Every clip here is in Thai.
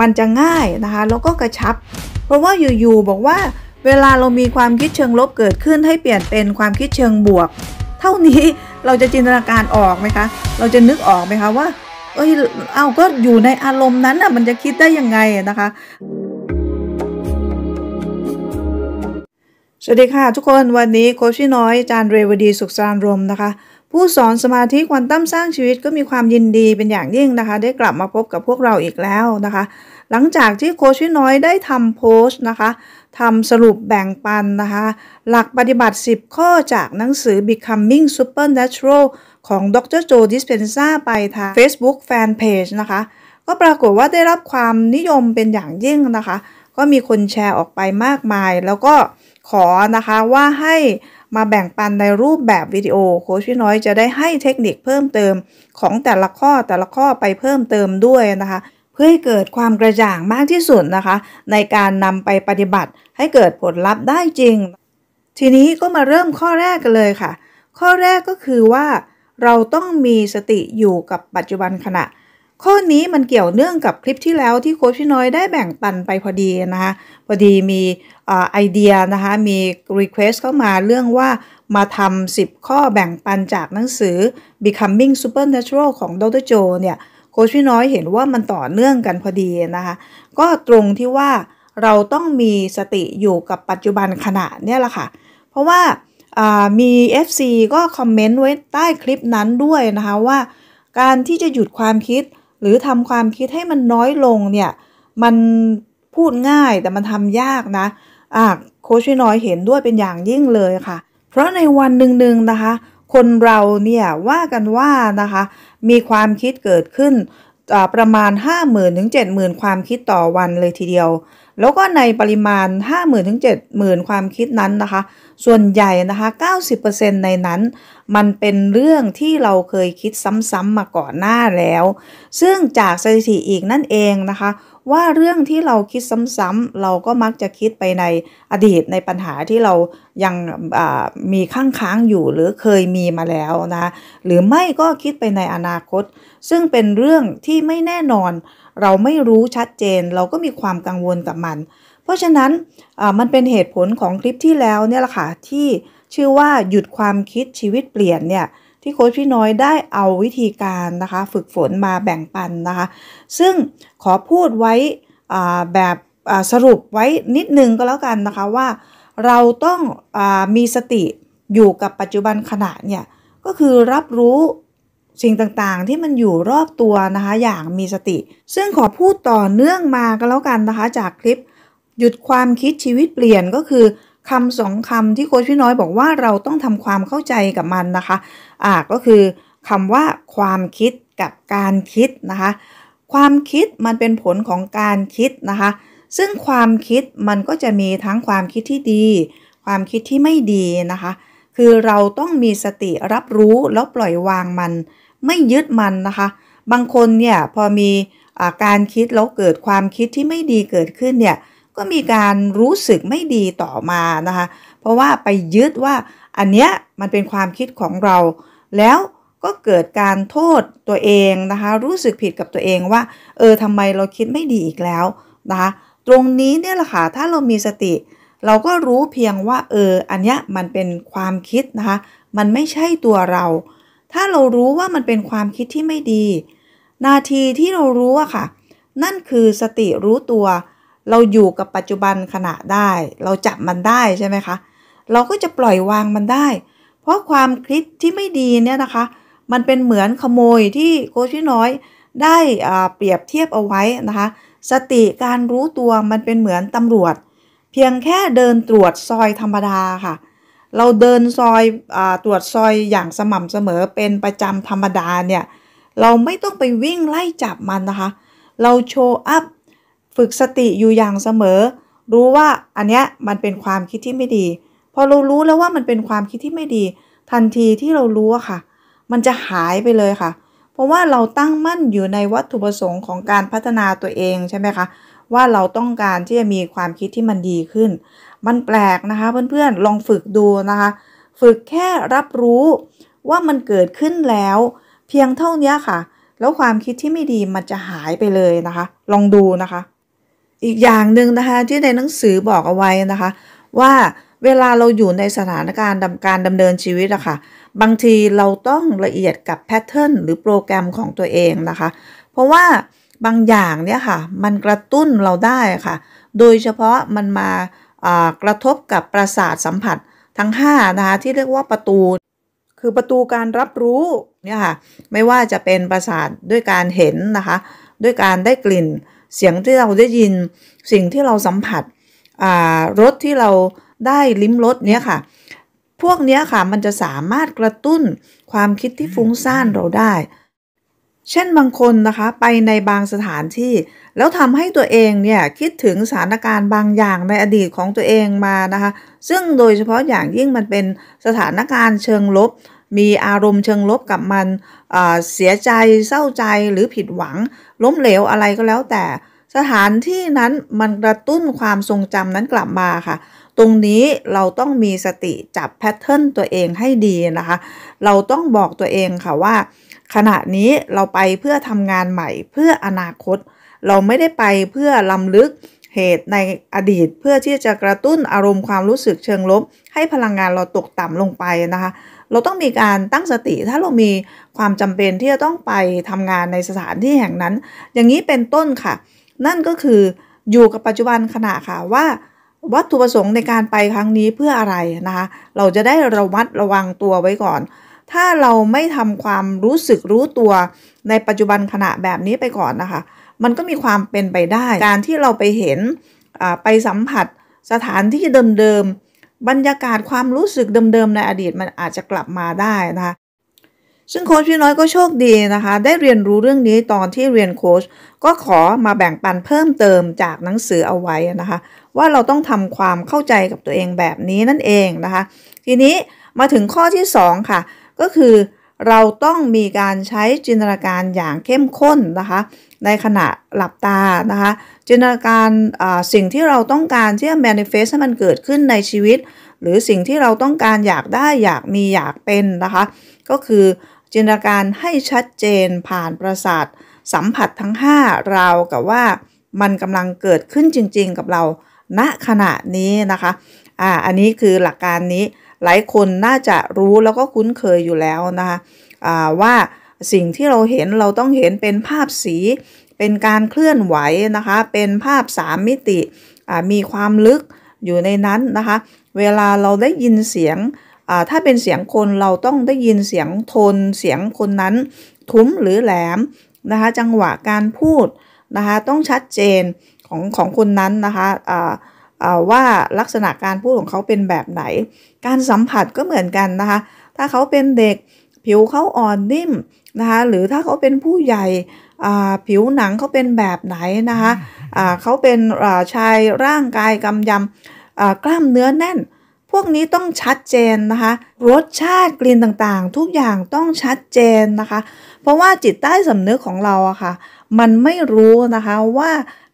มันจะง่ายนะคะแล้วก็กระชับ เพราะว่าอยู่ๆบอกว่า เวลาเรามีความคิดเชิงลบเกิดขึ้นให้เปลี่ยนเป็นความคิดเชิงบวก เท่านี้เราจะจินตนาการออกไหมคะเราจะนึกออกไหมคะว่าเอ้ยเอาก็อยู่ในอารมณ์นั้นน่ะมันจะคิดได้ยังไงนะคะ สวัสดีค่ะทุกคนวันนี้โคชิน้อยจานเรวดีสุขสารรมนะคะผู้สอนสมาธิควอนตัมสร้างชีวิตก็มีความยินดีเป็นอย่างยิ่งนะคะ ได้กลับมาพบกับพวกเราอีกแล้วนะคะ หลังจากที่โคชวิน้อยได้ทำโพสต์นะคะทำสรุปแบ่งปันนะคะ หลักปฏิบัติ 10 ข้อจากหนังสือ Becoming Supernatural ของดรโจดิสเพนซ่าไปทาง Facebook Fanpage นะคะ ก็ปรากฏว่าได้รับความนิยมเป็นอย่างยิ่งนะคะ ก็มีคนแชร์ออกไปมากมายแล้วก็ขอนะคะว่าให้มาแบ่งปันในรูปแบบวิดีโอโค้ชพี่น้อยจะได้ให้เทคนิคเพิ่มเติมของแต่ละข้อแต่ละข้อไปเพิ่มเติมด้วยนะคะเพื่อให้เกิดความกระจ่างมากที่สุดนะคะในการนำไปปฏิบัติให้เกิดผลลัพธ์ได้จริง ทีนี้ก็มาเริ่มข้อแรกกันเลยค่ะ ข้อแรกก็คือว่าเราต้องมีสติอยู่กับปัจจุบันขณะข้อนี้มันเกี่ยวเนื่องกับคลิปที่แล้วที่โค้ชพี่น้อยได้แบ่งปันไปพอดีนะคะ พอดีมีไอเดียนะคะ มีรีเควสเข้ามาเรื่องว่ามาทำ10 ข้อแบ่งปันจากหนังสือ Becoming Supernatural ของดรโจเนี่ย โค้ชพี่น้อยเห็นว่ามันต่อเนื่องกันพอดีนะคะ ก็ตรงที่ว่าเราต้องมีสติอยู่กับปัจจุบันขณะเนี่ยแหละค่ะ เพราะว่ามี FC ก็คอมเมนต์ไว้ใต้คลิปนั้นด้วยนะคะว่าการที่จะหยุดความคิดหรือทำความคิดให้มันน้อยลงเนี่ย มันพูดง่ายแต่มันทำยากนะอ่ะโคชน้อยเห็นด้วยเป็นอย่างยิ่งเลยค่ะ เพราะในวันหนึ่งๆนะคะคนเราเนี่ยว่ากันว่านะคะ มีความคิดเกิดขึ้นประมาณ 5 0,000 ถึงหมื่นความคิดต่อวันเลยทีเดียวแล้วก็ในปริมาณ 50,000ถึง70,000 ความคิดนั้นนะคะ ส่วนใหญ่นะคะ 90%ในนั้น มันเป็นเรื่องที่เราเคยคิดซ้ำๆมาก่อนหน้าแล้ว ซึ่งจากสถิติอีกนั่นเองนะคะว่าเรื่องที่เราคิดซ้ำๆเราก็มักจะคิดไปในอดีตในปัญหาที่เรายังมีข้างค้างอยู่หรือเคยมีมาแล้วนะ หรือไม่ก็คิดไปในอนาคต ซึ่งเป็นเรื่องที่ไม่แน่นอน เราไม่รู้ชัดเจน เราก็มีความกังวลกับมัน เพราะฉะนั้นมันเป็นเหตุผลของคลิปที่แล้วเนี่ยแหละค่ะ ที่ชื่อว่าหยุดความคิดชีวิตเปลี่ยนเนี่ยที่โค้ชพี่น้อยได้เอาวิธีการนะคะฝึกฝนมาแบ่งปันนะคะซึ่งขอพูดไว้แบบสรุปไว้นิดนึงก็แล้วกันนะคะว่า เราต้องอมีสติอยู่กับปัจจุบันขณะเนี่ยก็คือรับรู้สิ่งต่างๆที่มันอยู่รอบตัวนะคะอย่างมีสติ ซึ่งขอพูดต่อเนื่องมาก็แล้วกันนะคะจากคลิปหยุดความคิดชีวิตเปลี่ยนก็คือคำสองคำที่โค้ชพี่น้อยบอกว่าเราต้องทำความเข้าใจกับมันนะคะ อ่าก็คือคำว่าความคิดกับการคิดนะคะ ความคิดมันเป็นผลของการคิดนะคะ ซึ่งความคิดมันก็จะมีทั้งความคิดที่ดี ความคิดที่ไม่ดีนะคะ คือเราต้องมีสติรับรู้แล้วปล่อยวางมัน ไม่ยึดมันนะคะ บางคนเนี่ย พอมีอาการคิดแล้วเกิดความคิดที่ไม่ดีเกิดขึ้นเนี่ยก็มีการรู้สึกไม่ดีต่อมานะคะ เพราะว่าไปยึดว่าอันเนี้ยมันเป็นความคิดของเรา แล้วก็เกิดการโทษตัวเองนะคะ รู้สึกผิดกับตัวเองว่าเออทำไมเราคิดไม่ดีอีกแล้วนะคะ ตรงนี้เนี่ยแหละค่ะ ถ้าเรามีสติ เราก็รู้เพียงว่าเอออันเนี้ยมันเป็นความคิดนะคะ มันไม่ใช่ตัวเรา ถ้าเรารู้ว่ามันเป็นความคิดที่ไม่ดี นาทีที่เรารู้อะค่ะ นั่นคือสติรู้ตัวเราอยู่กับปัจจุบันขณะได้ เราจับมันได้ใช่ไหมคะ เราก็จะปล่อยวางมันได้ เพราะความคิดที่ไม่ดีเนี่ยนะคะ มันเป็นเหมือนขโมยที่โคชิน้อยได้เปรียบเทียบเอาไว้นะคะ สติการรู้ตัวมันเป็นเหมือนตำรวจ เพียงแค่เดินตรวจซอยธรรมดาค่ะ เราเดินซอยอตรวจซอยอย่างสม่ำเสมอเป็นประจำธรรมดาเนี่ย เราไม่ต้องไปวิ่งไล่จับมันนะคะ เราโชว์อัพฝึกสติอยู่อย่างเสมอ รู้ว่าอันเนี้ยมันเป็นความคิดที่ไม่ดี พอเรารู้แล้วว่ามันเป็นความคิดที่ไม่ดี ทันทีที่เรารู้อะค่ะ มันจะหายไปเลยค่ะ เพราะว่าเราตั้งมั่นอยู่ในวัตถุประสงค์ของการพัฒนาตัวเอง ใช่ไหมคะว่าเราต้องการที่จะมีความคิดที่มันดีขึ้น มันแปลกนะคะเพื่อนๆลองฝึกดูนะคะ ฝึกแค่รับรู้ว่ามันเกิดขึ้นแล้ว เพียงเท่านี้ค่ะ แล้วความคิดที่ไม่ดีมันจะหายไปเลยนะคะ ลองดูนะคะอีกอย่างหนึ่งนะคะที่ในหนังสือบอกเอาไว้นะคะว่าเวลาเราอยู่ในสถานการณ์การดำเนินชีวิตอะคะ่ะบางทีเราต้องละเอียดกับแพทเทิร์นหรือโปรแกรมของตัวเองนะคะเพราะว่าบางอย่างเนี่ยค่ะ มันกระตุ้นเราได้ค่ะโดยเฉพาะมันมากระทบกับประสาทสัมผัสทั้ง5นะคะที่เรียกว่าประตู คือประตูการรับรู้เนี่ยค่ะไม่ว่าจะเป็นประสาทด้วยการเห็นนะคะด้วยการได้กลิ่นเสียงที่เราได้ยินสิ่งที่เราสัมผัสรสที่เราได้ลิ้มรสเนี้ยค่ะ พวกเนี้ยค่ะมันจะสามารถกระตุ้นความคิดที่ฟุ้งซ่านเราได้ เช่นบางคนนะคะไปในบางสถานที่ แล้วทำให้ตัวเองเนี่ย คิดถึงสถานการณ์บางอย่างในอดีตของตัวเองมานะคะ ซึ่งโดยเฉพาะอย่างยิ่งมันเป็นสถานการณ์เชิงลบมีอารมณ์เชิงลบกับมันเสียใจเศร้าใจหรือผิดหวัง ล้มเหลวอะไรก็แล้วแต่ สถานที่นั้นมันกระตุ้นความทรงจำนั้นกลับมาค่ะ ตรงนี้เราต้องมีสติจับแพทเทิร์นตัวเองให้ดีนะคะ เราต้องบอกตัวเองค่ะว่า ขณะนี้เราไปเพื่อทำงานใหม่เพื่ออนาคต เราไม่ได้ไปเพื่อลำลึกเหตุในอดีต เพื่อที่จะกระตุ้นอารมณ์ความรู้สึกเชิงลบ ให้พลังงานเราตกต่ำลงไปนะคะเราต้องมีการตั้งสติถ้าเรามีความจำเป็นที่จะต้องไปทำงานในสถานที่แห่งนั้น อย่างนี้เป็นต้นค่ะ นั่นก็คืออยู่กับปัจจุบันขณะค่ะว่า วัตถุประสงค์ในการไปครั้งนี้เพื่ออะไรนะคะ เราจะได้ระวัดระวังตัวไว้ก่อน ถ้าเราไม่ทำความรู้สึกรู้ตัวในปัจจุบันขณะแบบนี้ไปก่อนนะคะ มันก็มีความเป็นไปได้ การที่เราไปเห็นไปสัมผัสสถานที่เดิมบรรยากาศความรู้สึกเดิมๆในอดีตมันอาจจะกลับมาได้นะคะ ซึ่งโค้ชพี่น้อยก็โชคดีนะคะได้เรียนรู้เรื่องนี้ตอนที่เรียนโค้ชก็ขอมาแบ่งปันเพิ่มเติมจากหนังสือเอาไว้นะคะ ว่าเราต้องทำความเข้าใจกับตัวเองแบบนี้นั่นเองนะคะ ทีนี้มาถึงข้อที่ 2 ค่ะ ก็คือเราต้องมีการใช้จินตนาการอย่างเข้มข้นนะคะในขณะหลับตานะคะจินตนาการสิ่งที่เราต้องการที่จะ manifest ให้มันเกิดขึ้นในชีวิต หรือสิ่งที่เราต้องการอยากได้อยากมีอยากเป็นนะคะก็คือจินตนาการให้ชัดเจนผ่านประสาทสัมผัสทั้ง5ราวกับว่ามันกำลังเกิดขึ้นจริงๆกับเราณขณะนี้นะคะอ่าอันนี้คือหลักการนี้หลายคนน่าจะรู้แล้วก็คุ้นเคยอยู่แล้วนะคะอ่าว่าสิ่งที่เราเห็นเราต้องเห็นเป็นภาพสี เป็นการเคลื่อนไหวนะคะเป็นภาพสามมิติมีความลึกอยู่ในนั้นนะคะเวลาเราได้ยินเสียงถ้าเป็นเสียงคนเราต้องได้ยินเสียงโทน เสียงคนนั้นทุ้มหรือแหลมนะคะจังหวะการพูดนะคะต้องชัดเจนของของคนนั้นนะคะะะว่าลักษณะการพูดของเขาเป็นแบบไหน การสัมผัสก็เหมือนกันนะคะถ้าเขาเป็นเด็กผิวเขาอ่อนนิ่มนะคะหรือถ้าเขาเป็นผู้ใหญ่ผิวหนังเขาเป็นแบบไหนนะคะเขาเป็นชายร่างกายกำยำกล้ามเนื้อแน่น พวกนี้ต้องชัดเจนนะคะรสชาติกลิ่นต่างๆ ทุกอย่างต้องชัดเจนนะคะเพราะว่าจิตใต้สำนึกของเราอะค่ะมันไม่รู้นะคะว่า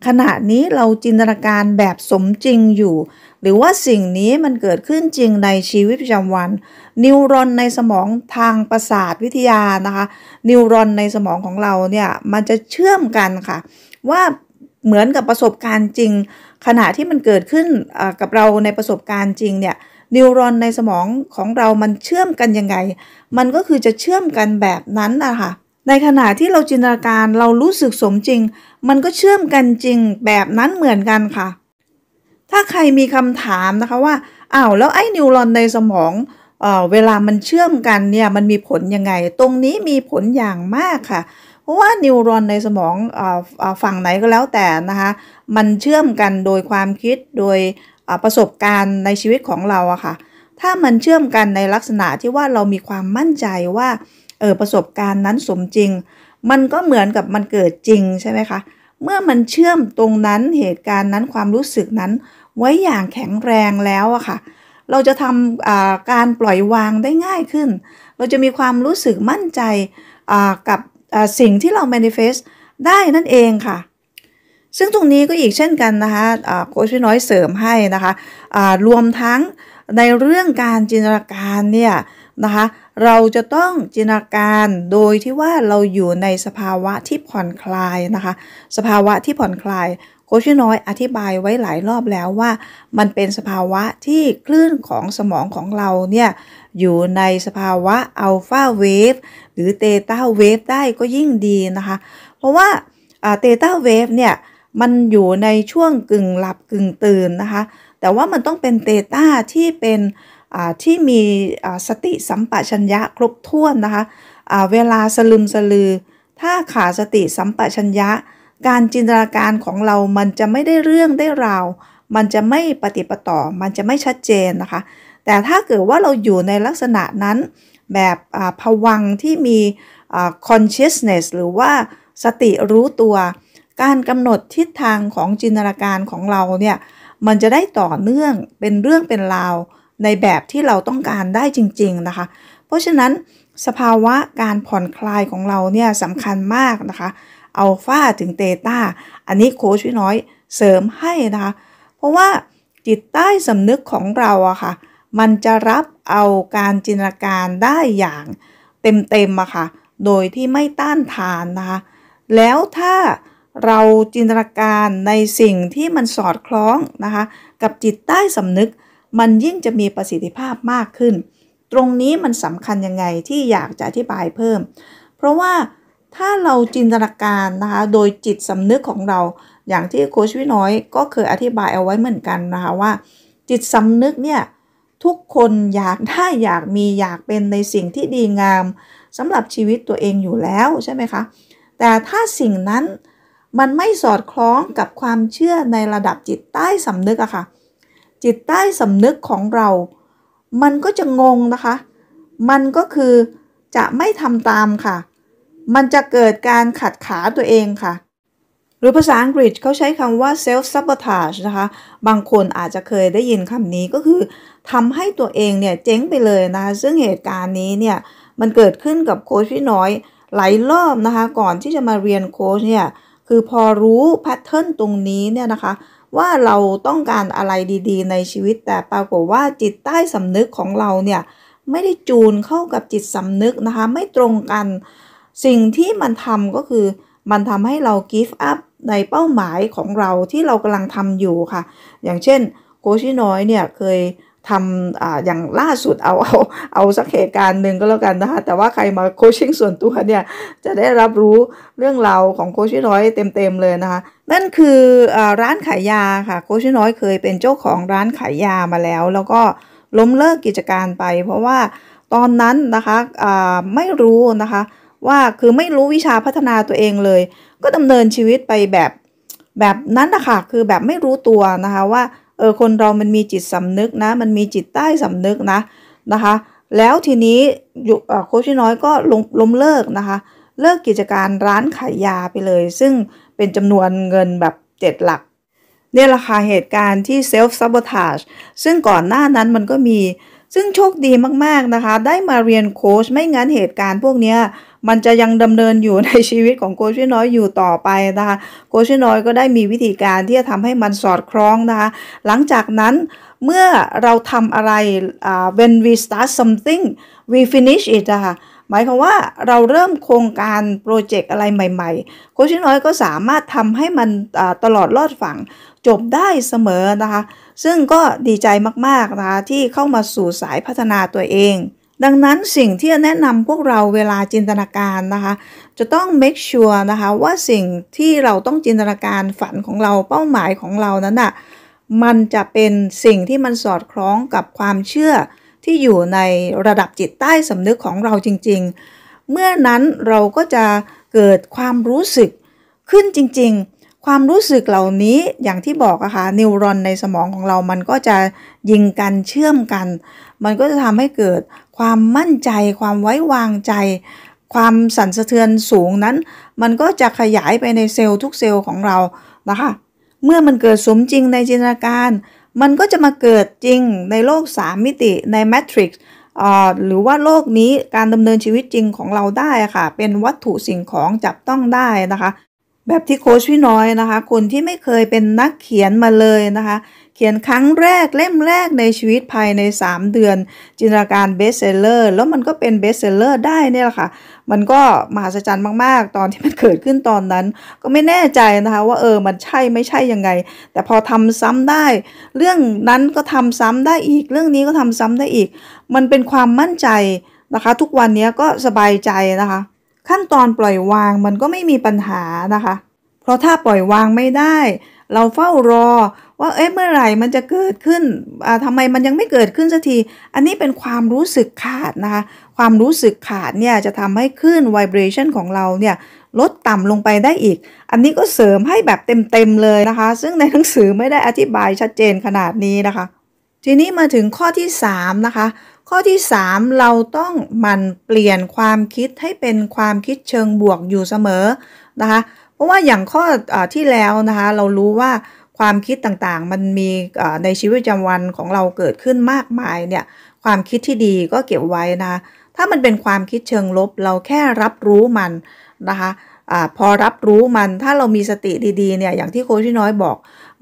ขณะนี้เราจินตนาการแบบสมจริงอยู่หรือว่าสิ่งนี้มันเกิดขึ้นจริงในชีวิตประจำวันนิวรอนในสมองทางประสาทวิทยานะคะนิวรอนในสมองของเราเนี่ยมันจะเชื่อมกันค่ะ ว่าเหมือนกับประสบการณ์จริง ขณะที่มันเกิดขึ้นกับเราในประสบการณ์จริงเนี่ยนิวรอนในสมองของเรามันเชื่อมกันยังไง มันก็คือจะเชื่อมกันแบบนั้นนะคะในขณะที่เราจินตนาการเรารู้สึกสมจริง มันก็เชื่อมกันจริงแบบนั้นเหมือนกันค่ะถ้าใครมีคำถามนะคะว่าอ้าวแล้วไอ้นิวรอนในสมองเออเวลามันเชื่อมกันเนี่ย มันมีผลยังไง ตรงนี้มีผลอย่างมากค่ะเพราะว่านิวรอนในสมองออฝั่งไหนก็แล้วแต่นะคะ มันเชื่อมกันโดยความคิด โดยประสบการณ์ในชีวิตของเราอะค่ะ ถ้ามันเชื่อมกันในลักษณะที่ว่าเรามีความมั่นใจว่าเออประสบการณ์นั้นสมจริง มันก็เหมือนกับมันเกิดจริงใช่ไหมคะเมื่อมันเชื่อมตรงนั้นเหตุการณ์นั้นความรู้สึกนั้นไว้อย่างแข็งแรงแล้วอะค่ะ เราจะทำการปล่อยวางได้ง่ายขึ้น เราจะมีความรู้สึกมั่นใจกับสิ่งที่เรา manifest ได้นั่นเองค่ะ ซึ่งตรงนี้ก็อีกเช่นกันนะคะโค้ชพี่น้อยเสริมให้นะคะะรวมทั้งในเรื่องการจินตนาการเนี่ยนะคะ เราจะต้องจินตนาการโดยที่ว่าเราอยู่ในสภาวะที่ผ่อนคลายนะคะ สภาวะที่ผ่อนคลาย โคชน้อยอธิบายไว้หลายรอบแล้วว่า มันเป็นสภาวะที่คลื่นของสมองของเราเนี่ยอยู่ในสภาวะอัลฟาเวฟหรือเตต้าเวฟได้ก็ยิ่งดีนะคะ เพราะว่าเตต้าเวฟเนี่ยมันอยู่ในช่วงกึ่งหลับกึ่งตื่นนะคะ แต่ว่ามันต้องเป็นเตต้าที่เป็นที่มีสติสัมปชัญญะครบถ้วนนะคะเวลาสลึมสลือ ถ้าขาดสติสัมปชัญญะ การจินตนาการของเรามันจะไม่ได้เรื่องได้ราว มันจะไม่ปฏิปต่อ มันจะไม่ชัดเจนนะคะ แต่ถ้าเกิดว่าเราอยู่ในลักษณะนั้น แบบผวังที่มี consciousness หรือว่าสติรู้ตัว การกำหนดทิศทางของจินตนาการของเราเนี่ย มันจะได้ต่อเนื่องเป็นเรื่องเป็นราวในแบบที่เราต้องการได้จริงๆนะคะ เพราะฉะนั้นสภาวะการผ่อนคลายของเราเนี่ยสำคัญมากนะคะอัลฟาถึงเตต้า อันนี้โค้ชพี่น้อยเสริมให้นะคะ เพราะว่าจิตใต้สำนึกของเราอะค่ะ มันจะรับเอาการจินตนาการได้อย่างเต็มๆอะค่ะ โดยที่ไม่ต้านทานนะคะ แล้วถ้าเราจินตนาการในสิ่งที่มันสอดคล้องนะคะ กับจิตใต้สำนึกมันยิ่งจะมีประสิทธิภาพมากขึ้น ตรงนี้มันสำคัญยังไงที่อยากจะอธิบายเพิ่ม เพราะว่าถ้าเราจินตนาการนะคะโดยจิตสำนึกของเรา อย่างที่โคชวิน้อย ก็เคยอธิบายเอาไว้เหมือนกันนะคะว่า จิตสำนึกเนี่ยทุกคนอยากได้อยากมีอยากเป็นในสิ่งที่ดีงามสำหรับชีวิตตัวเองอยู่แล้วใช่ไหมคะแต่ถ้าสิ่งนั้นมันไม่สอดคล้องกับความเชื่อในระดับจิตใต้สำนึกอะค่ะจิตใต้สำนึกของเรา มันก็จะงงนะคะ มันก็คือจะไม่ทำตามค่ะ มันจะเกิดการขัดขาตัวเองค่ะ หรือภาษาอังกฤษเขาใช้คำว่า self sabotage นะคะ บางคนอาจจะเคยได้ยินคำนี้ก็คือทำให้ตัวเองเนี่ยเจ๊งไปเลยนะะซึ่งเหตุการณ์นี้เนี่ย มันเกิดขึ้นกับโค้ชพี่น้อย หลายรอบนะคะ ก่อนที่จะมาเรียนโค้ชเนี่ย คือพอรู้แพทเทิร์นตรงนี้เนี่ยนะคะว่าเราต้องการอะไรดีๆ ในชีวิตแต่ปรากฏว่าจิตใต้สำนึกของเราเนี่ยไม่ได้จูนเข้ากับจิตสำนึกนะคะ ไม่ตรงกันสิ่งที่มันทำก็คือมันทำให้เรา give up ในเป้าหมายของเราที่เรากำลังทำอยู่ค่ะ อย่างเช่นโกชิน้อยเนี่ยเคยทำออย่างล่าสุดเอาเอาเอาสักเหตุการณ์หนึ่งก็แล้วกันนะคะ แต่ว่าใครมาโคชชิ่งส่วนตัวเนี่ยจะได้รับรู้เรื่องราวของโคชิน้อยเต็มๆเลยนะคะนั่นคืออร้านขายยาค่ะโคชน้อยเคยเป็นเจ้าของร้านขายยามาแล้ว แล้วก็ล้มเลิกกิจการไป เพราะว่าตอนนั้นนะคะไม่รู้นะคะว่าคือไม่รู้วิชาพัฒนาตัวเองเลย ก็ดำเนินชีวิตไปแบบแบบนั้นนะคะคือแบบไม่รู้ตัวนะคะว่าเออคนเรามันมีจิตสำนึกนะมันมีจิตใต้สำนึกนะนะคะแล้วทีนี้โคชน้อยก็ล้มล้มเลิกนะคะเลิกกิจการร้านขายยาไปเลยซึ่งเป็นจำนวนเงินแบบเจ็ดหลัก เนี่ยราคาเหตุการณ์ที่เซลฟ์ซับ o t a g e ซึ่งก่อนหน้านั้นมันก็มีซึ่งโชคดีมากๆนะคะได้มาเรียนโค้ชไม่งั้นเหตุการณ์พวกนี้มันจะยังดำเนินอยู่ในชีวิตของโคชน้อยอยู่ต่อไปนะคะโคชน้อยก็ได้มีวิธีการที่จะทำให้มันสอดคล้องนะคะหลังจากนั้นเมื่อเราทำอะไร uh, when we start something we finish it นะคะหมายความว่าเราเริ่มโครงการโปรเจกต์อะไรใหม่ๆโคชน้อยก็สามารถทำให้มันตลอดรอดฝั่ง จบได้เสมอนะคะซึ่งก็ดีใจมากๆนะคะที่เข้ามาสู่สายพัฒนาตัวเอง ดังนั้นสิ่งที่จะแนะนำพวกเราเวลาจินตนาการนะคะจะต้อง make sure นะคะว่าสิ่งที่เราต้องจินตนาการฝันของเราเป้าหมายของเรานั้นนะ่ะมันจะเป็นสิ่งที่มันสอดคล้องกับความเชื่อที่อยู่ในระดับจิตใต้สำนึกของเราจริงๆ เมื่อนั้นเราก็จะเกิดความรู้สึกขึ้นจริงๆ ความรู้สึกเหล่านี้อย่างที่บอกอะคะ่ะนิวรอนในสมองของเรา มันก็จะยิงกันเชื่อมกัน มันก็จะทำให้เกิดความมั่นใจ ความไว้วางใจ ความสั่นสะเทือนสูงนั้น มันก็จะขยายไปในเซลล์ทุกเซลล์ของเรานะคะเมื่อมันเกิดสมจริงในจินตนาการมันก็จะมาเกิดจริงในโลก 3 มิติในแมทริกซ์หรือว่าโลกนี้การดำเนินชีวิตจริงของเราได้ค่ะ เป็นวัตถุสิ่งของจับต้องได้นะคะ แบบที่โคชพี่น้อยนะคะ คนที่ไม่เคยเป็นนักเขียนมาเลยนะคะเขียนครั้งแรกเล่มแรกในชีวิตภายใน 3 เดือน จินตนาการเบสเซลเลอร์แล้วมันก็เป็นเบสเซลเลอร์ได้เนี่ยแหละค่ะ มันก็มหัศจรรย์มากๆ ตอนที่มันเกิดขึ้นตอนนั้น ก็ไม่แน่ใจนะคะว่าเออมันใช่ไม่ใช่ยังไง แต่พอทำซ้ำได้ เรื่องนั้นก็ทำซ้ำได้อีกเรื่องนี้ก็ทำซ้ำได้อีก มันเป็นความมั่นใจนะคะ ทุกวันนี้ก็สบายใจนะคะ ขั้นตอนปล่อยวางมันก็ไม่มีปัญหานะคะ เพราะถ้าปล่อยวางไม่ได้เราเฝ้ารอว่าเอ๊ะเมื่อไหร่มันจะเกิดขึ้น ทำไมมันยังไม่เกิดขึ้นสักที อันนี้เป็นความรู้สึกขาดนะคะ ความรู้สึกขาดเนี่ยจะทำให้คลื่นไวเบรชันของเราเนี่ยลดต่ำลงไปได้อีก อันนี้ก็เสริมให้แบบเต็มๆเลยนะคะ ซึ่งในหนังสือไม่ได้อธิบายชัดเจนขนาดนี้นะคะ ทีนี้มาถึงข้อที่3นะคะ ข้อที่ 3 เราต้องมันเปลี่ยนความคิดให้เป็นความคิดเชิงบวกอยู่เสมอนะคะเพราะว่าอย่างข้ออที่แล้วนะคะเรารู้ว่าความคิดต่างๆ มันมีในชีวิตประจำวันของเราเกิดขึ้นมากมายเนี่ยความคิดที่ดีก็เก็บไว้นะะถ้ามันเป็นความคิดเชิงลบ เราแค่รับรู้มันนะคะอะพอรับรู้มันถ้าเรามีสติดีๆเนี่ยอย่างที่โค้ชน้อยบอก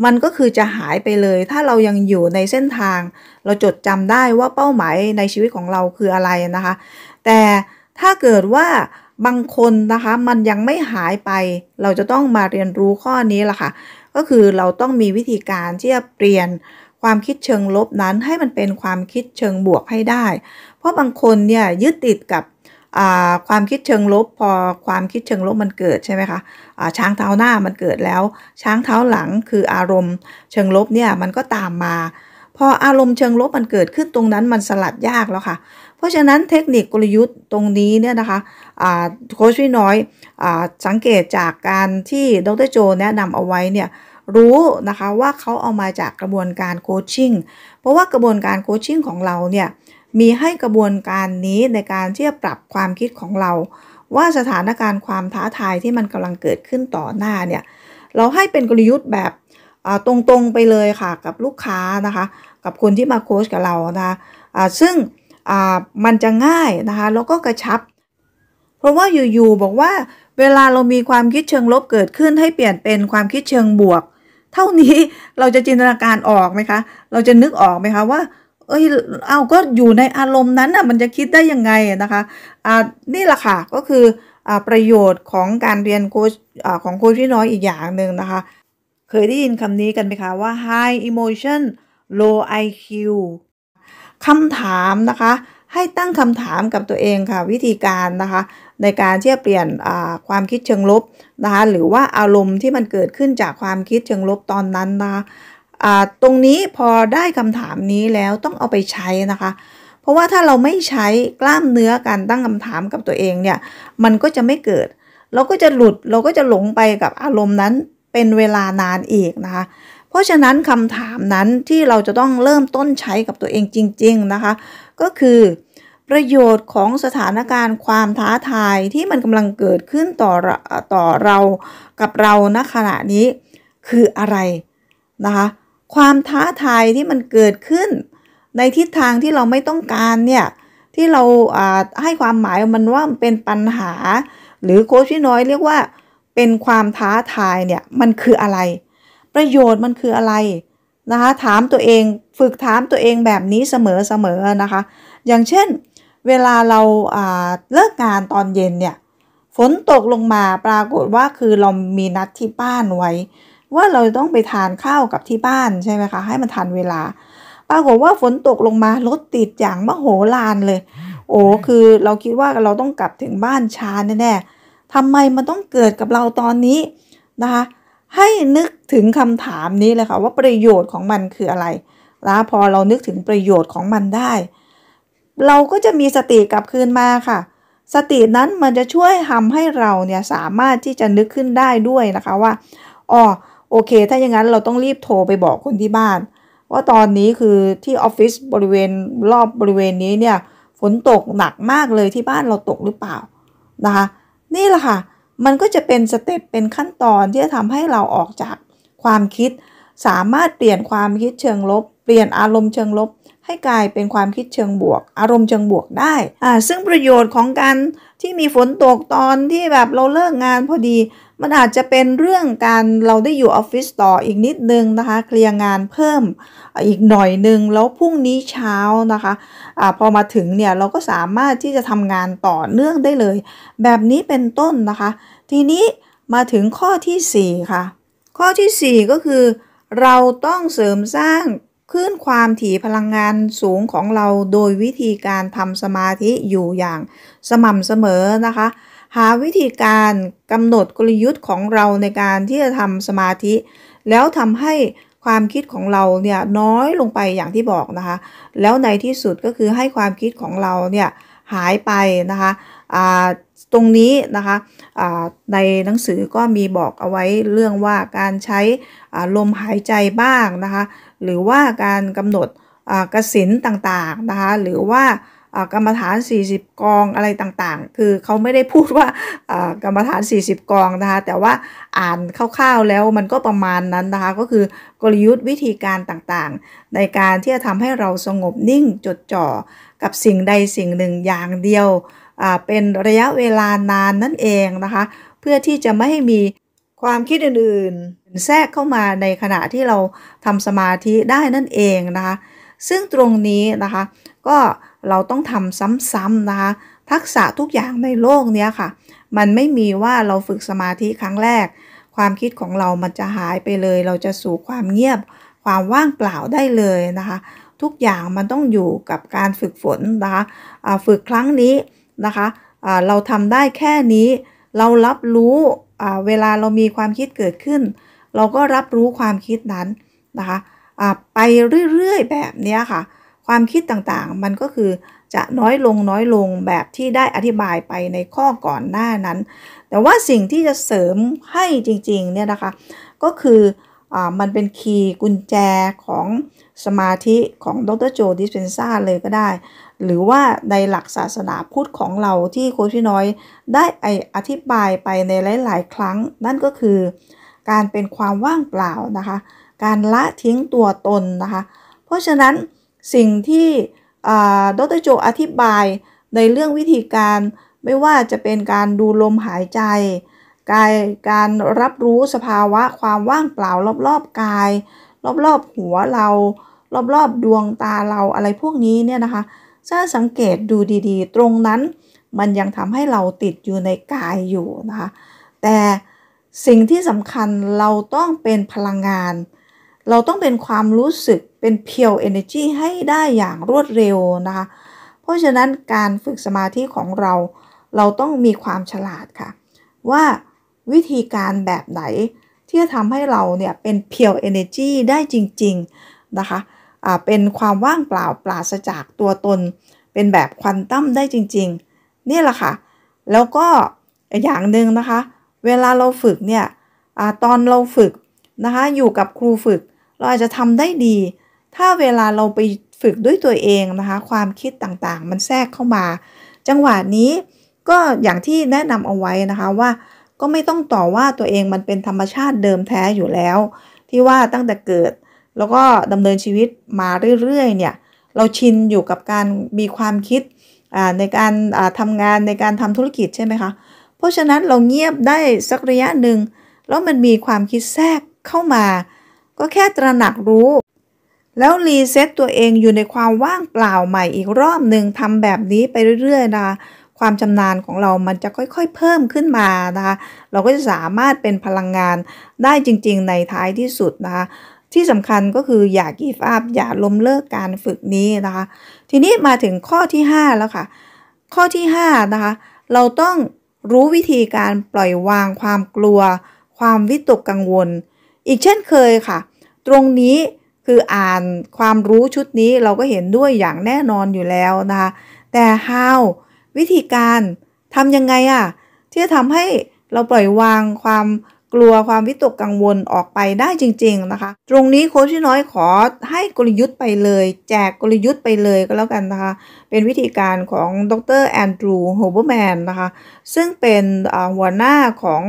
มันก็คือจะหายไปเลย ถ้าเรายังอยู่ในเส้นทาง เราจดจำได้ว่าเป้าหมายในชีวิตของเราคืออะไรนะคะแต่ถ้าเกิดว่าบางคนนะคะมันยังไม่หายไป เราจะต้องมาเรียนรู้ข้อนี้ล่ะค่ะ ก็คือเราต้องมีวิธีการที่จะเปลี่ยนความคิดเชิงลบนั้นให้มันเป็นความคิดเชิงบวกให้ได้ เพราะบางคนเนี่ยยึดติดกับความคิดเชิงลบ พอความคิดเชิงลบมันเกิดใช่ไหมคะะช้างเท้าหน้ามันเกิดแล้ว ช้างเท้าหลังคืออารมณ์ เชิงลบเนี่ยมันก็ตามมาพออารมณ์เชิงลบมันเกิดขึ้นตรงนั้นมันสลัดยากแล้วค่ะราะฉะนั้นเทคนิคกลยุทธ์ตรงนี้เนี่ยนะคะโค้ชพี่น้อยอสังเกตจากการที่ดรโจแนะนำเอาไว้เนี่ยรู้นะคะว่าเขาเอามาจากกระบวนการโคชชิ่งเพราะว่ากระบวนการโคชชิ่งของเราเนี่ยมีให้กระบวนการนี้ในการที่จะปรับความคิดของเรา ว่าสถานการณ์ความท้าทายที่มันกำลังเกิดขึ้นต่อหน้าเนี่ยเราให้เป็นกลยุทธ์แบบตรงๆไปเลยค่ะกับลูกค้านะคะกับคนที่มาโค้ชกับเรานะคะะซึ่งมันจะง่ายนะคะแล้วก็กระชับ เพราะว่าอยู่ๆบอกว่าเวลาเรามีความคิดเชิงลบเกิดขึ้นให้เปลี่ยนเป็นความคิดเชิงบวก เท่านี้เราจะจินตนาการออกไหมคะเราจะนึกออกไหมคะว่าเอ้ยเอาก็อยู่ในอารมณ์นั้นน่ะมันจะคิดได้ยังไงนะคะอ่านี่แหละค่ะก็คืออประโยชน์ของการเรียนโค้ชของโค้ชพี่น้อยอีกอย่างหนึ่งนะคะเคยได้ยินคำนี้กันไหมคะว่า high emotion low IQ คำถามนะคะให้ตั้งคำถามกับตัวเองค่ะ วิธีการนะคะ ในการที่จะเปลี่ยนความคิดเชิงลบนะคะ หรือว่าอารมณ์ที่มันเกิดขึ้นจากความคิดเชิงลบตอนนั้นนะคะตรงนี้พอได้คำถามนี้แล้วต้องเอาไปใช้นะคะ เพราะว่าถ้าเราไม่ใช้กล้ามเนื้อการตั้งคำถามกับตัวเองเนี่ย มันก็จะไม่เกิด เราก็จะหลุดเราก็จะหลงไปกับอารมณ์นั้นเป็นเวลานานอีกนะคะเพราะฉะนั้นคำถามนั้นที่เราจะต้องเริ่มต้นใช้กับตัวเองจริงๆนะคะก็คือประโยชน์ของสถานการณ์ ความท้าทายที่มันกำลังเกิดขึ้นต่อต่อเรากับเราณขณะนี้คืออะไรนะคะ ความท้าทายที่มันเกิดขึ้น ในทิศทางที่เราไม่ต้องการเนี่ยที่เราให้ความหมายมันว่าเป็นปัญหา หรือโค้ชี่น้อยเรียกว่าเป็นความท้าทายเนี่ยมันคืออะไรประโยชน์มันคืออะไรนะคะ ถามตัวเองฝึกถามตัวเองแบบนี้เสมอๆนะคะ อย่างเช่นเวลาเราเลิกงานตอนเย็นเนี่ย ฝนตกลงมาปรากฏว่าคือเรามีนัดที่บ้านไว้ ว่าเราต้องไปทานข้าวกับที่บ้านใช่ไหมคะ ให้มันทันเวลา ปรากฏว่าฝนตกลงมารถติดอย่างมโหฬารเลย โอ้คือเราคิดว่าเราต้องกลับถึงบ้านช้าแน่ๆทำไมมันต้องเกิดกับเราตอนนี้นะคะให้นึกถึงคำถามนี้เลยค่ะว่าประโยชน์ของมันคืออะไร แล้วพอเรานึกถึงประโยชน์ของมันได้ เราก็จะมีสติกลับคืนมาค่ะ สตินั้นมันจะช่วยทำให้เราเนี่ยสามารถที่จะนึกขึ้นได้ด้วยนะคะว่า อ๋อ โอเค ถ้าอย่างนั้นเราต้องรีบโทรไปบอกคนที่บ้านว่าตอนนี้คือที่ออฟฟิศบริเวณรอบบริเวณนี้เนี่ย ฝนตกหนักมากเลยที่บ้านเราตกหรือเปล่านะคะ นี่แหละค่ะมันก็จะเป็นสเต็ปเป็นขั้นตอนที่จะทำให้เราออกจากความคิด สามารถเปลี่ยนความคิดเชิงลบ เปลี่ยนอารมณ์เชิงลบ ให้กลายเป็นความคิดเชิงบวก อารมณ์เชิงบวกได้อซึ่งประโยชน์ของการที่มีฝนตกตอนที่แบบเราเลิกงานพอดีมันอาจจะเป็นเรื่องการเราได้อยู่ออฟฟิศต่ออีกนิดนึงนะคะ เคลียร์งานเพิ่มอีกหน่อยนึงแล้วพรุ่งนี้เช้านะคะอะพอมาถึงเนี่ยเราก็สามารถที่จะทำงานต่อเนื่องได้เลย แบบนี้เป็นต้นนะคะ ทีนี้มาถึงข้อที่ 4 ค่ะ ข้อที่ 4 ก็คือ เราต้องเสริมสร้างคลื่นความถี่พลังงานสูงของเราโดยวิธีการทำสมาธิอยู่อย่างสม่ำเสมอนะคะหาวิธีการกำหนดกลยุทธ์ของเราในการที่จะทำสมาธิ แล้วทำให้ความคิดของเราเนี่ยน้อยลงไปอย่างที่บอกนะคะ แล้วในที่สุดก็คือให้ความคิดของเราเนี่ยหายไปนะคะตรงนี้นะคะในหนังสือก็มีบอกเอาไว้เรื่องว่าการใช้ลมหายใจบ้างนะคะ หรือว่าการกำหนดกระสินต่างๆนะคะหรือว่ากรรมฐาน 40 กองอะไรต่างๆ คือเขาไม่ได้พูดว่ากรรมฐาน 40 กองนะคะ แต่ว่าอ่านคร่าวๆแล้วมันก็ประมาณนั้นนะคะ ก็คือกลยุทธ์วิธีการต่างๆ ในการที่จะทำให้เราสงบนิ่งจดจ่อกับสิ่งใดสิ่งหนึ่งอย่างเดียว เป็นระยะเวลานานนั่นเองนะคะ เพื่อที่จะไม่ให้มีความคิดอื่นๆแทรกเข้ามาในขณะที่เราทำสมาธิได้นั่นเองนะคะ ซึ่งตรงนี้นะคะก็เราต้องทำซ้ำๆนะคะ ทักษะทุกอย่างในโลกเนี้ยค่ะ มันไม่มีว่าเราฝึกสมาธิครั้งแรก ความคิดของเรามันจะหายไปเลย เราจะสู่ความเงียบ ความว่างเปล่าได้เลยนะคะ ทุกอย่างมันต้องอยู่กับการฝึกฝนนะคะฝึกครั้งนี้นะคะเราทำได้แค่นี้ เรารับรู้เวลาเรามีความคิดเกิดขึ้น เราก็รับรู้ความคิดนั้นนะคะไปเรื่อยๆแบบนี้ค่ะความคิดต่างๆ มันก็คือจะน้อยลงน้อยลงแบบที่ได้อธิบายไปในข้อก่อนหน้านั้น แต่ว่าสิ่งที่จะเสริมให้จริงๆ เนี่ยนะคะ ก็คืออมันเป็นคีย์กุญแจของสมาธิของดรโจดิสเพนซ่าเลยก็ได้ หรือว่าในหลักศาสนาพุทธของเราที่โคชิน้อยได้อธิบายไปในหลายๆครั้งนั่นก็คือการเป็นความว่างเปล่านะคะ การละทิ้งตัวตนนะคะ เพราะฉะนั้นสิ่งที่ดรโจ อธิบายในเรื่องวิธีการไม่ว่าจะเป็นการดูลมหายใจกายการรับรู้สภาวะความว่างเปล่า รอบๆกาย รอบๆ หัวเรา รอบๆ ดวงตาเราอะไรพวกนี้เนี่ยนะคะถ้าสังเกตดูดีๆ ตรงนั้นมันยังทำให้เราติดอยู่ในกายอยู่นะคะแต่สิ่งที่สำคัญเราต้องเป็นพลังงานเราต้องเป็นความรู้สึกเป็นเพียวเอเนจีให้ได้อย่างรวดเร็วนะคะเพราะฉะนั้นการฝึกสมาธิของเรา เราต้องมีความฉลาดค่ะว่าวิธีการแบบไหนที่จะทำให้เราเนี่ยเป็นเพียวเอเนจีได้จริงๆนะคะาเป็นความว่างเปล่าปราศจากตัวตน เป็นแบบควันตั้มได้จริงๆนี่แหละค่ะแล้วก็อย่างหนึ่งนะคะ เวลาเราฝึกเนี่ยอตอนเราฝึกนะคะอยู่กับครูฝึกเราอาจจะทำได้ดี ถ้าเวลาเราไปฝึกด้วยตัวเองนะคะ ความคิดต่างๆ มันแทรกเข้ามา จังหวะนี้ก็อย่างที่แนะนำเอาไว้นะคะว่า ก็ไม่ต้องต่อว่าตัวเองมันเป็นธรรมชาติเดิมแท้อยู่แล้ว ที่ว่าตั้งแต่เกิด แล้วก็ดำเนินชีวิตมาเรื่อยๆ เนี่ย เราชินอยู่กับการมีความคิดในการทำงานในการทำธุรกิจใช่ไหมคะเพราะฉะนั้นเราเงียบได้สักระยะหนึ่งแล้วมันมีความคิดแทรกเข้ามาก็แค่ตระหนักรู้ แล้วรีเซ็ตตัวเองอยู่ในความว่างเปล่าใหม่อีกรอบหนึ่งทำแบบนี้ไปเรื่อย ๆนะความชำนาญของเรามันจะค่อยๆเพิ่มขึ้นมานะคะเราก็จะสามารถเป็นพลังงานได้จริงๆในท้ายที่สุดนะคะที่สำคัญก็คืออย่ากีฟอัพอย่าล้มเลิกการฝึกนี้นะคะ ทีนี้มาถึงข้อที่ 5 แล้วค่ะ ข้อที่5นะคะเราต้องรู้วิธีการปล่อยวางความกลัว ความวิตกกังวลอีกเช่นเคยค่ะ ตรงนี้คืออ่านความรู้ชุดนี้เราก็เห็นด้วยอย่างแน่นอนอยู่แล้วนะคะ แต่ how วิธีการทำยังไงอะที่จะทำให้เราปล่อยวางความกลัวความวิตกกังวลออกไปได้จริงๆนะคะ ตรงนี้โค้ชน้อยขอให้กลยุทธ์ไปเลย แจกกลยุทธ์ไปเลยก็แล้วกันนะคะ เป็นวิธีการของดรแอนดรูว์โฮเบอร์แมนนะคะ ซึ่งเป็นหัวหน้าของ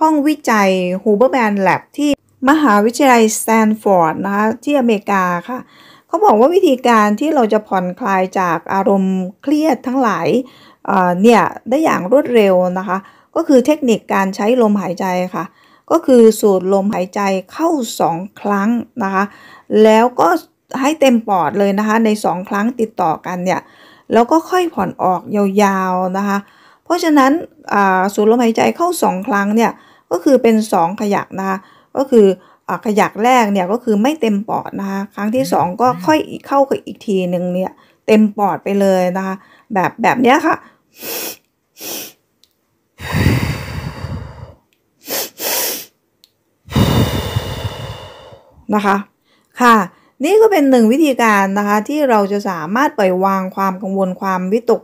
ห้องวิจัย Huberman Lab ที่มหาวิทยาลัยสแตนฟอร์ดนะคะ ที่อเมริกาค่ะเขาบอกว่าวิธีการที่เราจะผ่อนคลายจากอารมณ์เครียดทั้งหลายเนี่ยได้อย่างรวดเร็วนะคะ ก็คือเทคนิคการใช้ลมหายใจค่ะ ก็คือสูดลมหายใจเข้า 2 ครั้งนะคะ แล้วก็ให้เต็มปอดเลยนะคะใน 2 ครั้งติดต่อกันเนี่ยแล้วก็ค่อยผ่อนออกยาวๆนะคะ เพราะฉะนั้นสูดลมหายใจเข้า 2 ครั้งเนี่ยก็คือเป็น 2 ขยักนะคะ ก็คือขยักแรกเนี่ย ก็คือไม่เต็มปอดนะคะ ครั้งที่ 2 ก็ค่อยเข้าอีกทีหนึ่งเนี่ย เต็มปอดไปเลยนะคะ แบบแบบเนี้ยค่ะนะคะค่ะนี่ก็เป็นหนึ่งวิธีการนะคะ ที่เราจะสามารถปล่อยวางความกังวลความวิตก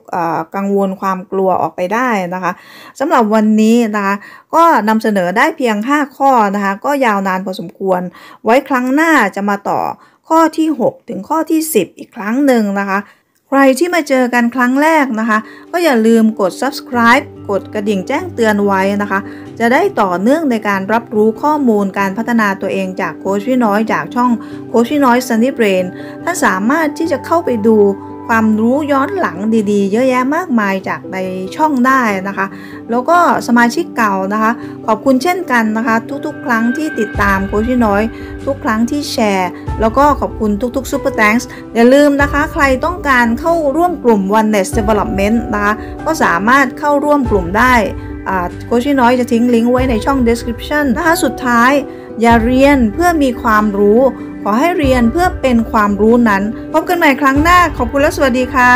กังวลความกลัวออกไปได้นะคะสำหรับวันนี้นะคะก็นำเสนอได้เพียง 5 ข้อนะคะ ก็ยาวนานพอสมควร ไว้ครั้งหน้าจะมาต่อข้อที่ 6 ถึงข้อที่ 10 อีกครั้งหนึ่งนะคะใครที่มาเจอกันครั้งแรกนะคะ ก็อย่าลืมกด subscribe กดกระดิ่งแจ้งเตือนไว้นะคะ จะได้ต่อเนื่องในการรับรู้ข้อมูลการพัฒนาตัวเองจากโคชพี่น้อย จากช่องโคชพี่น้อยซันนี่เบรนท่านสามารถที่จะเข้าไปดูความรู้ย้อนหลังดีๆ เยอะแยะมากมายจากในช่องได้นะคะ แล้วก็สมาชิกเก่านะคะ ขอบคุณเช่นกันนะคะทุกๆครั้งที่ติดตามโคชิน้อย ทุกครั้งที่แชร์ แล้วก็ขอบคุณทุกๆู u ปอร์แตงส์อย่าลืมนะคะ ใครต้องการเข้าร่วมกลุ่ม One n e t Development นะคะ ก็สามารถเข้าร่วมกลุ่มได้โคชิน้อยจะทิ้งลิงก์ไว้ในช่อง description นะคะ สุดท้ายอย่าเรียนเพื่อมีความรู้ขอให้เรียนเพื่อเป็นความรู้นั้น พบกันใหม่ครั้งหน้าขอบคุณและสวัสดีค่ะ